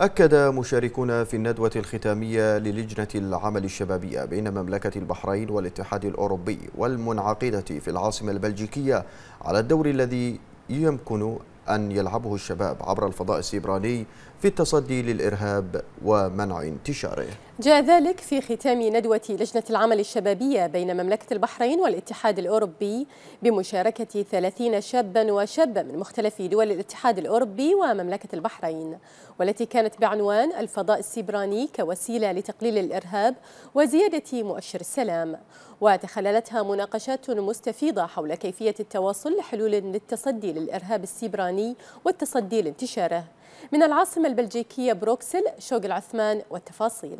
أكد مشاركون في الندوة الختامية للجنة العمل الشبابية بين مملكة البحرين والاتحاد الأوروبي والمنعقدة في العاصمة البلجيكية على الدور الذي يمكن أن يلعبه الشباب عبر الفضاء السيبراني في التصدي للإرهاب ومنع انتشاره جاء ذلك في ختام ندوة لجنة العمل الشبابية بين مملكة البحرين والاتحاد الأوروبي بمشاركة 30 شابا وشابة من مختلف دول الاتحاد الأوروبي ومملكة البحرين والتي كانت بعنوان الفضاء السبراني كوسيلة لتقليل الإرهاب وزيادة مؤشر السلام وتخللتها مناقشات مستفيضة حول كيفية التواصل لحلول للتصدي للإرهاب السبراني والتصدي لانتشاره من العاصمة البلجيكية بروكسل شوق العثمان والتفاصيل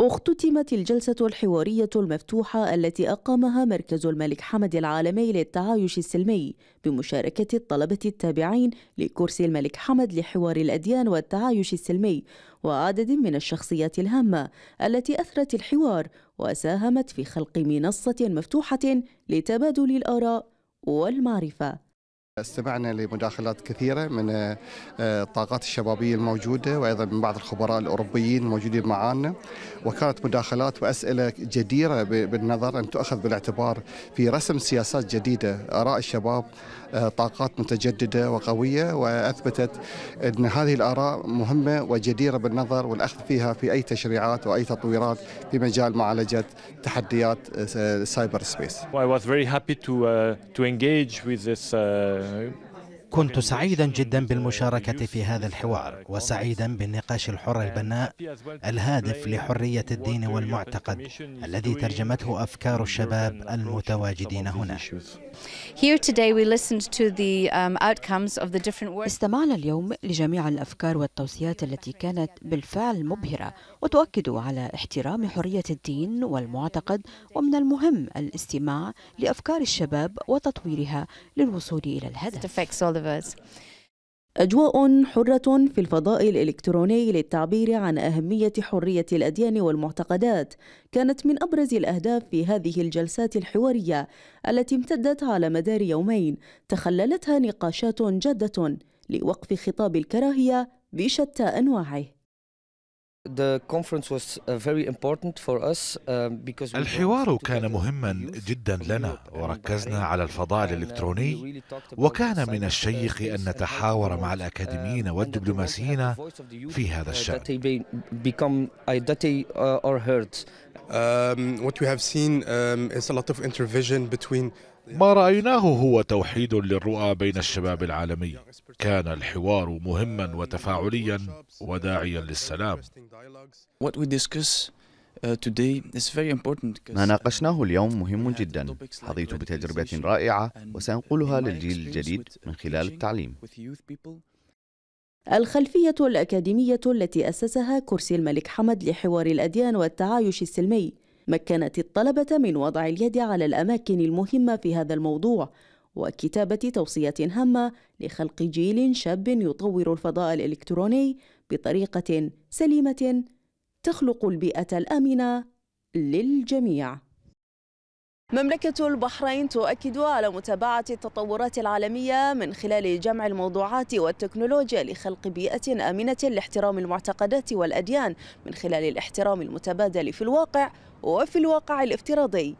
اختتمت الجلسة الحوارية المفتوحة التي أقامها مركز الملك حمد العالمي للتعايش السلمي بمشاركة الطلبة التابعين لكرسي الملك حمد لحوار الأديان والتعايش السلمي وعدد من الشخصيات الهامة التي أثرت الحوار وساهمت في خلق منصة مفتوحة لتبادل الآراء والمعرفة استمعنا لمداخلات كثيرة من آه، آه، الطاقات الشبابية الموجودة وأيضا من بعض الخبراء الأوروبيين الموجودين معنا وكانت مداخلات وأسئلة جديرة بالنظر أن تؤخذ بالاعتبار في رسم سياسات جديدة آراء الشباب آه، طاقات متجددة وقوية وأثبتت أن هذه الآراء مهمة وجديرة بالنظر والأخذ فيها في أي تشريعات وأي تطويرات في مجال معالجة تحديات سايبر سبيس. I was very happy to, uh, to engage with this uh, know, كنت سعيدا جدا بالمشاركة في هذا الحوار وسعيدا بالنقاش الحر البناء الهادف لحرية الدين والمعتقد الذي ترجمته أفكار الشباب المتواجدين هنا um, استمعنا اليوم لجميع الأفكار والتوصيات التي كانت بالفعل مبهرة وتؤكد على احترام حرية الدين والمعتقد ومن المهم الاستماع لأفكار الشباب وتطويرها للوصول إلى الهدف Service أجواء حرة في الفضاء الإلكتروني للتعبير عن أهمية حرية الأديان والمعتقدات كانت من أبرز الأهداف في هذه الجلسات الحوارية التي امتدت على مدار يومين تخللتها نقاشات جادة لوقف خطاب الكراهية بشتى أنواعه Uh, um, الحوار كان مهما جدا لنا وركزنا على الفضاء uh, الالكتروني وكان من uh, الشيق ان نتحاور مع الاكاديميين والدبلوماسيين في هذا الشان um, um, ما رايناه هو توحيد للرؤى بين الشباب العالمي كان الحوار مهما وتفاعليا وداعيا للسلام Uh, ما uh, ناقشناه اليوم مهم جدا حظيت بتجربة رائعة وسأنقلها للجيل الجديد من خلال التعليم الخلفية الأكاديمية التي أسسها كرسي الملك حمد لحوار الأديان والتعايش السلمي مكنت الطلبة من وضع اليد على الأماكن المهمة في هذا الموضوع وكتابة توصيات هامة لخلق جيل شاب يطور الفضاء الإلكتروني بطريقة سليمة تخلق البيئة الآمنة للجميع. مملكة البحرين تؤكد على متابعة التطورات العالمية من خلال جمع الموضوعات والتكنولوجيا لخلق بيئة آمنة لاحترام المعتقدات والأديان من خلال الاحترام المتبادل في الواقع وفي الواقع الافتراضي.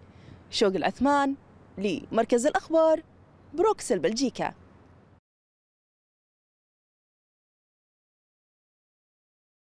شوق العثمان لمركز الأخبار بروكسل بلجيكا